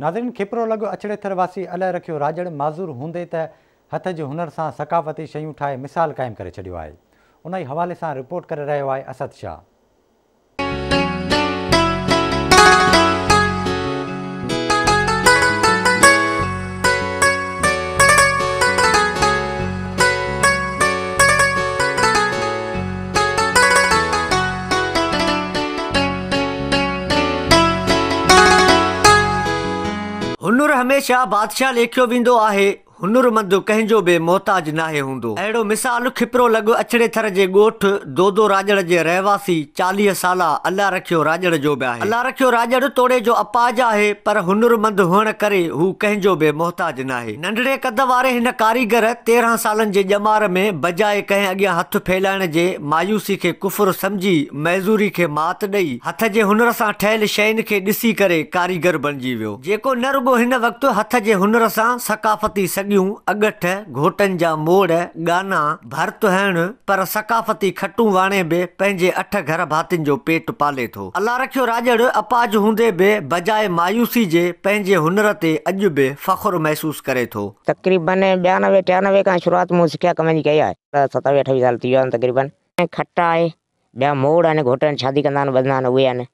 नाज़रीन खेपरो लॻो थर वासी अलह रखियो राजड़ माज़ूर हूंदे त हथ जे हुनर सां सकाफ़ती शयूं ठाहे मिसाल क़ाइमु करे छॾियो आहे उन ई हवाले सां रिपोर्ट करे रहियो आहे असद शाह हमेशा बादशाह लेखो वो है हुनरमंद कंहिंजो बि मोहताज नाहे हूंदो अहिड़ो मिसाल खिपरो लॻो अछड़े थर जे दोदो राजड़ जे रहवासी चालीह साल अलाह रखियो राजड़ जो बि आहे अलाह रखियो राजड़ तोड़े जो अपाज आहे पर हुनरमंद हुअण करे हू कंहिंजो बि मोहताज नाहे नंढड़े कद वारे हिन कारीगर तेरहं सालनि जे ॼमार में बजाए कंहिं अॻियां हथु फैलाइण जे मायूसी खे कुफुर सम्झी मज़ूरी खे मात ॾेई हथ जे हुनर सां ठहियल शयुनि खे ॾिसी करे कारीगर बणिजी वियो जेको न नरबो हिन वक़्तु हथ जे हुनर सां सकाफ़ती सघ सॼियूं अॻठ घोटनि जा मोड़ गाना भर्त हण पर सकाफ़ती खटूं वाणे बि पंहिंजे अठ घर भातियुनि जो पेट पाले थो अला रखियो राजड़ अपाज हूंदे बि बजाए मायूसी जे पंहिंजे हुनर ते अॼु बि फ़खुरु महसूसु करे थो तक़रीबन ॿियानवे टियानवे खां शुरूआति मूं सिखिया कम जी कई आहे सतावीह अठावीह साल थी विया आहिनि तक़रीबन खट आहे ॿिया मोड़ आहिनि घोट आहिनि शादी कंदा आहिनि ॿधंदा आहिनि उहे आहिनि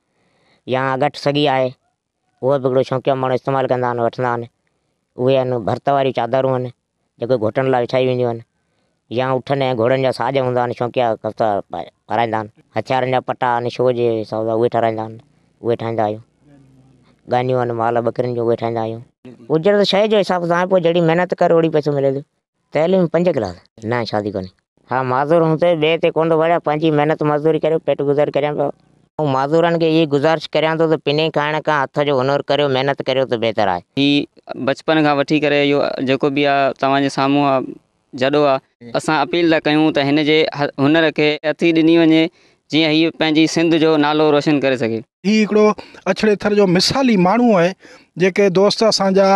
या अॻठ सॻी आहे उहो बि हिकिड़ो शौक़ीअ माण्हू इस्तेमालु कंदा आहिनि वठंदा आहिनि उहे आहिनि भर्त वारी चादरूं आहिनि जेके घोटनि लाइ विछाई वेंदियूं आहिनि या उठनि ऐं घोड़नि जा साॼ हूंदा आहिनि शौक़िया कफ़्ता पाए पाराईंदा आहिनि हथियारनि जा पटा आहिनि शो जे हिसाब सां उहे ठाराहींदा आहिनि उहे ठाहींदा आहियूं गानियूं आहिनि माल बकरियुनि जो उहे ठाहींदा आहियूं शइ जो हिसाब सां पोइ जहिड़ी महिनत करे ओड़ी पैसो मिले थो तैलीम पंज क्लास न शादी कोन्हे हा माज़ूर हूंदे ॿिए ते कोन थो पंहिंजी महिनत मज़दूरी कर पेट गुज़र करियां पियो ऐं माज़ूरनि खे इहा गुज़ारिश कर तो पिने खाइण का हथ जो हुनर कर मेहनत कर तो बेहतर है हीउ बचपन का वही करे इहो जो भी आहे सामू आ जडो जॾो आहे अपील था कयूं त हुनर के हथी ॾिनी वञे जीअं हीअ पंहिंजी सिंध जो नालो रोशन करे सघे ही हिकिड़ो अछड़े थर जो मिसाली माण्हू आहे जेके दोस्त असांजा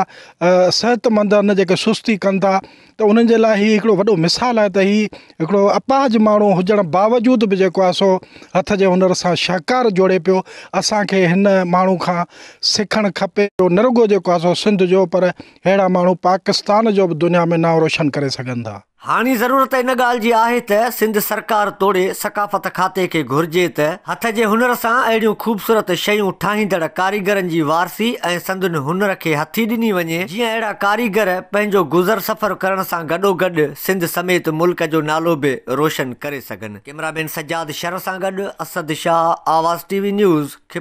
सिहतमंद जेके सुस्ती कनि था त उन्हनि जे लाइ हीउ हिकिड़ो वॾो मिसाल आहे त हीउ हिकिड़ो अपाज माण्हू हुजण बावजूद बि जेको आहे सो हथ जे हुनर सां शाहकारु जोड़े पियो असांखे हिन माण्हू खां सिखणु खपे निरगो जेको आहे सो सिंध जो पर अहिड़ा माण्हू पाकिस्तान जो बि दुनिया में नओं रोशन करे सघनि था हाणे ज़रूरत इन ॻाल्हि जी आहे त सिंध सरकार तोड़े सकाफ़त खाते खे घुर्जे त हथ जे हुनर सां अहिड़ियूं ख़ूबसूरत शयूं ठाहींदड़ कारीगरनि जी वारसी ऐं संदुनि हुनर खे हथी ॾिनी वञे जीअं अहिड़ा कारीगर पंहिंजो गुज़र सफ़र करण सां गॾो गॾु सिंध समेत मुल्क जो नालो बि रोशन करे सघनि कैमरामैन सजाद शर सां गॾु असद शाह आवाज़ टीवी न्यूज़